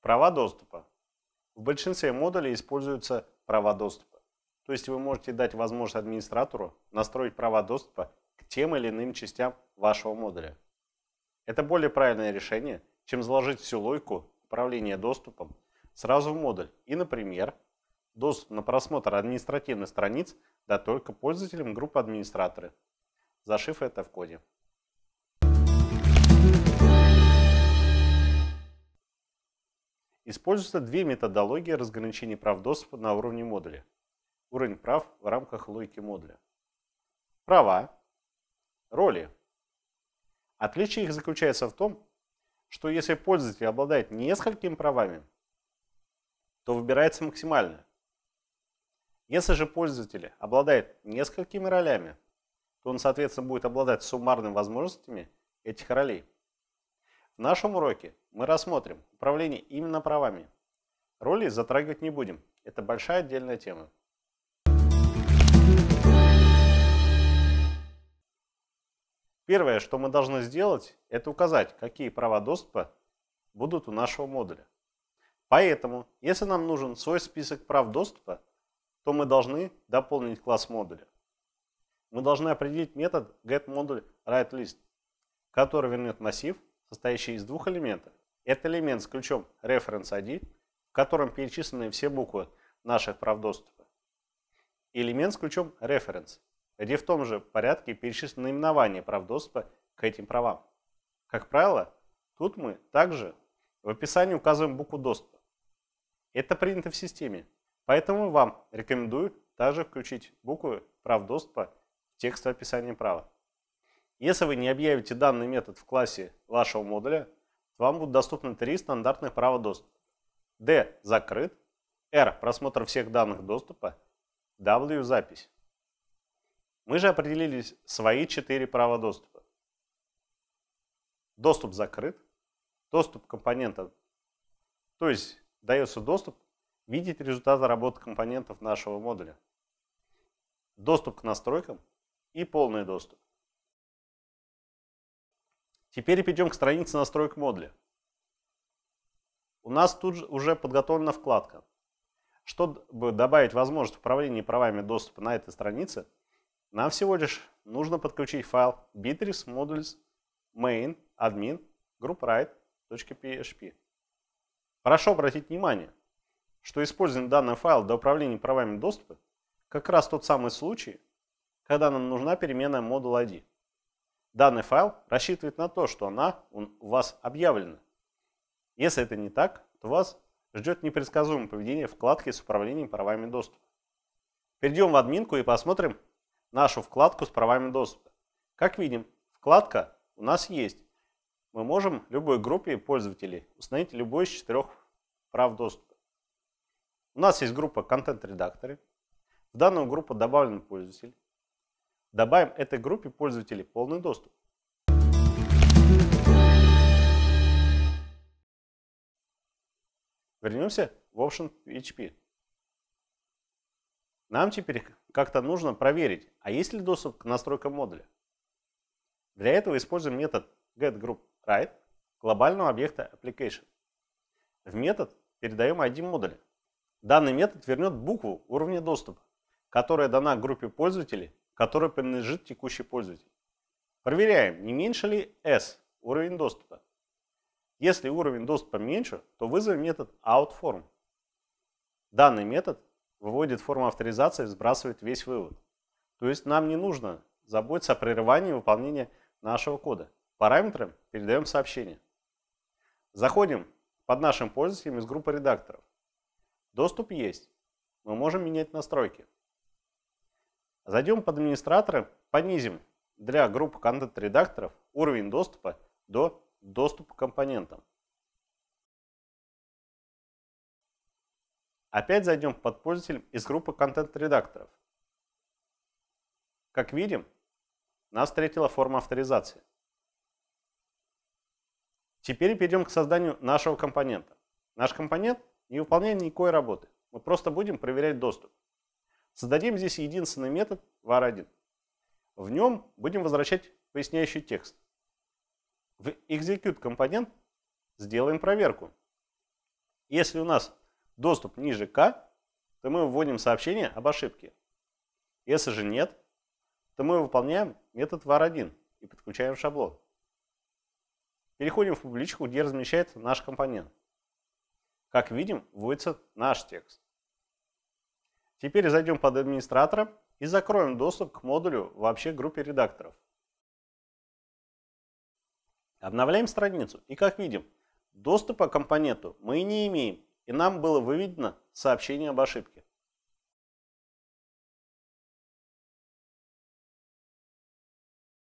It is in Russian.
Права доступа. В большинстве модулей используются права доступа. То есть вы можете дать возможность администратору настроить права доступа к тем или иным частям вашего модуля. Это более правильное решение, чем заложить всю логику управления доступом сразу в модуль. И, например, доступ на просмотр административных страниц да только пользователям группы администраторы, зашив это в коде. Используются две методологии разграничения прав доступа на уровне модуля. Уровень прав в рамках логики модуля. Права. Роли. Отличие их заключается в том, что если пользователь обладает несколькими правами, то выбирается максимальное. Если же пользователь обладает несколькими ролями, то он, соответственно, будет обладать суммарными возможностями этих ролей. В нашем уроке мы рассмотрим управление именно правами. Роли затрагивать не будем, это большая отдельная тема. Первое, что мы должны сделать, это указать, какие права доступа будут у нашего модуля. Поэтому, если нам нужен свой список прав доступа, то мы должны дополнить класс модуля. Мы должны определить метод getModule.WriteList, который вернет массив состоящий из двух элементов. Это элемент с ключом reference ID, в котором перечислены все буквы наших прав доступа. И элемент с ключом reference, где в том же порядке перечислены наименования прав доступа к этим правам. Как правило, тут мы также в описании указываем букву доступа. Это принято в системе, поэтому вам рекомендую также включить буквы прав доступа в текст описания права. Если вы не объявите данный метод в классе вашего модуля, то вам будут доступны три стандартных права доступа. D – закрыт, R – просмотр всех данных доступа, W – запись. Мы же определились свои четыре права доступа. Доступ закрыт, доступ компонента, то есть дается доступ видеть результаты работы компонентов нашего модуля, доступ к настройкам и полный доступ. Теперь перейдем к странице настроек модуля. У нас тут уже подготовлена вкладка. Чтобы добавить возможность управления правами доступа на этой странице, нам всего лишь нужно подключить файл bitrix modules main admin group.write.php. Прошу обратить внимание, что использование данного файла для управления правами доступа как раз тот самый случай, когда нам нужна переменная модуль ID данный файл рассчитывает на то, что она у вас объявлена. Если это не так, то вас ждет непредсказуемое поведение вкладки с управлением правами доступа. Перейдем в админку и посмотрим нашу вкладку с правами доступа. Как видим, вкладка у нас есть. Мы можем любой группе пользователей установить любой из четырех прав доступа. У нас есть группа «Контент-редакторы». В данную группу добавлен пользователь. Добавим этой группе пользователей полный доступ. Вернемся в Option PHP. Нам теперь как-то нужно проверить, а есть ли доступ к настройкам модуля. Для этого используем метод getGroupWrite глобального объекта application. В метод передаем ID модуля. Данный метод вернет букву уровня доступа, которая дана группе пользователей который принадлежит текущий пользователь. Проверяем, не меньше ли S уровень доступа. Если уровень доступа меньше, то вызовем метод outForm. Данный метод выводит форму авторизации и сбрасывает весь вывод. То есть нам не нужно заботиться о прерывании выполнения нашего кода. Параметрам передаем сообщение. Заходим под нашим пользователем из группы редакторов. Доступ есть. Мы можем менять настройки. Зайдем под администратора, понизим для группы контент-редакторов уровень доступа до доступа к компонентам. Опять зайдем под пользователем из группы контент-редакторов. Как видим, нас встретила форма авторизации. Теперь перейдем к созданию нашего компонента. Наш компонент не выполняет никакой работы. Мы просто будем проверять доступ. Создадим здесь единственный метод var1. В нем будем возвращать поясняющий текст. В execute компонент сделаем проверку. Если у нас доступ ниже k, то мы вводим сообщение об ошибке. Если же нет, то мы выполняем метод var1 и подключаем шаблон. Переходим в публичку, где размещается наш компонент. Как видим, вводится наш текст. Теперь зайдем под администратора и закроем доступ к модулю «Вообще группе редакторов». Обновляем страницу и, как видим, доступа к компоненту мы не имеем, и нам было выведено сообщение об ошибке.